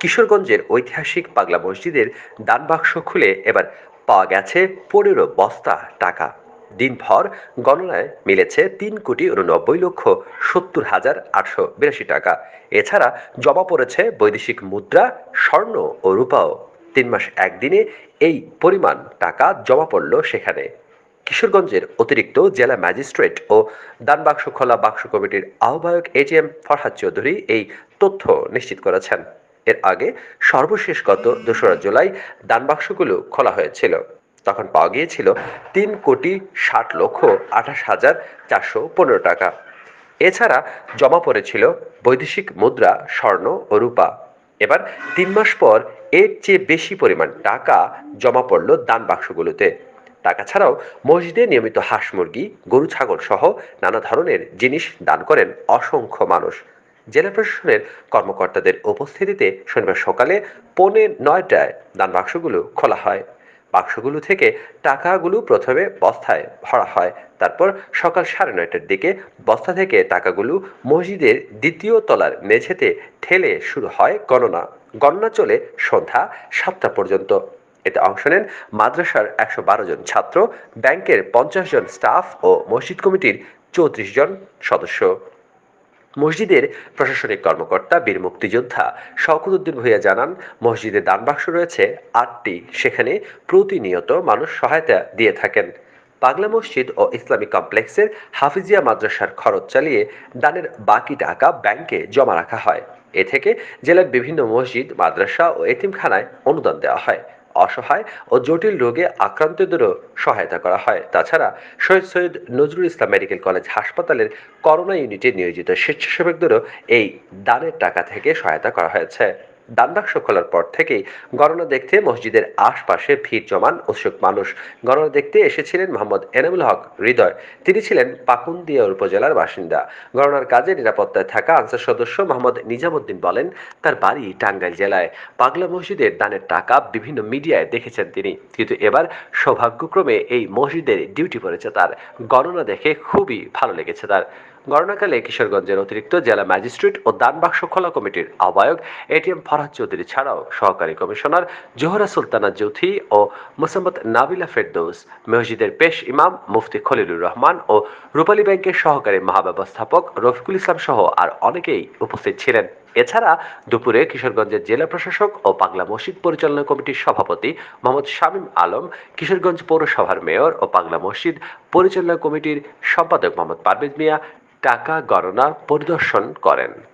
কিশোরগঞ্জের ঐতিহাসিক পাগলা মসজিদের দান বাক্স খুলে এবার পাওয়া গেছে পনেরো বস্তা টাকা দিনভর গণনায় মিলেছে তিন কোটি উননব্বই লক্ষ সত্তর হাজার আটশো বিরাশি টাকা এছাড়া জমা পড়েছে বৈদেশিক মুদ্রা স্বর্ণ ও রূপাও তিন মাস একদিনে এই পরিমাণ টাকা জমা পড়ল সেখানে কিশোরগঞ্জের অতিরিক্ত জেলা ম্যাজিস্ট্রেট ও দানবাক্স খোলা বাক্স কমিটির আহ্বায়ক এজিএম ফরহাদ চৌধুরী এই তথ্য নিশ্চিত করেছেন এর আগে সর্বশেষ গত দোসরা জুলাই দান বাক্সগুলো খোলা হয়েছিল তখন পাওয়া গিয়েছিল তিন কোটি ষাট লক্ষ আঠাশ হাজার চারশো পনেরো টাকা এছাড়া জমা পড়েছিল বৈদেশিক মুদ্রা স্বর্ণ ও রূপা এবার তিন মাস পর এর চেয়ে বেশি পরিমাণ টাকা জমা পড়ল দান বাক্সগুলোতে টাকা ছাড়াও মসজিদে নিয়মিত হাঁস মুরগি গরু ছাগল সহ নানা ধরনের জিনিস দান করেন অসংখ্য মানুষ জেলা প্রশাসনের কর্মকর্তাদের উপস্থিতিতে শনিবার সকালে পৌনে নয়টায় দান বাক্সগুলো খোলা হয় বাক্সগুলো থেকে টাকাগুলো প্রথমে বস্তায় ভরা হয় তারপর সকাল সাড়ে নয়টার দিকে বস্তা থেকে টাকাগুলো মসজিদের দ্বিতীয় তলার মেঝেতে ঠেলে শুরু হয় গণনা গণনা চলে সন্ধ্যা সাতটা পর্যন্ত এতে অংশ নেন মাদ্রাসার একশো বারো জন ছাত্র ব্যাংকের পঞ্চাশ জন স্টাফ ও মসজিদ কমিটির চৌত্রিশ জন সদস্য মসজিদের প্রশাসনিক কর্মকর্তা বীর মুক্তিযোদ্ধা শকরুদ্দিন উদ্দিন ভূঁইয়া জানান মসজিদে দান বাক্স রয়েছে আটটি সেখানে প্রতিনিয়ত মানুষ সহায়তা দিয়ে থাকেন পাগলা মসজিদ ও ইসলামিক কমপ্লেক্সের হাফিজিয়া মাদ্রাসার খরচ চালিয়ে দানের বাকি টাকা ব্যাংকে জমা রাখা হয় এ থেকে জেলার বিভিন্ন মসজিদ মাদ্রাসা ও এতিমখানায় অনুদান দেওয়া হয় অসহায় ও জটিল রোগে আক্রান্তদেরও সহায়তা করা হয় তাছাড়া শহীদ সৈয়দ নজরুল ইসলাম মেডিকেল কলেজ হাসপাতালের করোনা ইউনিটে নিয়োজিত স্বেচ্ছাসেবকদেরও এই দানের টাকা থেকে সহায়তা করা হয়েছে দান্দাক্ষ খোলার পর থেকেই গণনা দেখতে মসজিদের আশপাশে ভিড় জমান উৎসুক মানুষ গণনা দেখতে এসেছিলেন মোহাম্মদ এনামুল হক হৃদয় তিনি ছিলেন পাকুন্দিয়া উপজেলার বাসিন্দা গণনার কাজে নিরাপত্তায় থাকা আনসার সদস্য মোহাম্মদ নিজামুদ্দিন বলেন তার বাড়ি টাঙ্গাইল জেলায় পাগলা মসজিদের দানের টাকা বিভিন্ন মিডিয়ায় দেখেছেন তিনি কিন্তু এবার সৌভাগ্যক্রমে এই মসজিদের ডিউটি পড়েছে তার গণনা দেখে খুবই ভালো লেগেছে তার গণনাকালে কিশোরগঞ্জের অতিরিক্ত জেলা ম্যাজিস্ট্রেট ও দানবাক্স খোলা কমিটির আহ্বায়ক এটিএম ফরহাদ চৌধুরী ছাড়াও সহকারী কমিশনার জোহরা সুলতানা জ্যোথি ও মোসাম্মদ নাবিলা ফেরদৌস মসজিদের পেশ ইমাম মুফতি খলিলুর রহমান ও রূপালী ব্যাংকের সহকারী মহাব্যবস্থাপক রফিকুল ইসলাম সহ আর অনেকেই উপস্থিত ছিলেন এছাড়া দুপুরে কিশোরগঞ্জের জেলা প্রশাসক ও পাগলা মসজিদ পরিচালনা কমিটির সভাপতি মোহাম্মদ শামীম আলম কিশোরগঞ্জ পৌরসভার মেয়র ও পাগলা মসজিদ পরিচালনা কমিটির সম্পাদক মোহাম্মদ পারভেজ মিয়া টাকা গণনা পরিদর্শন করেন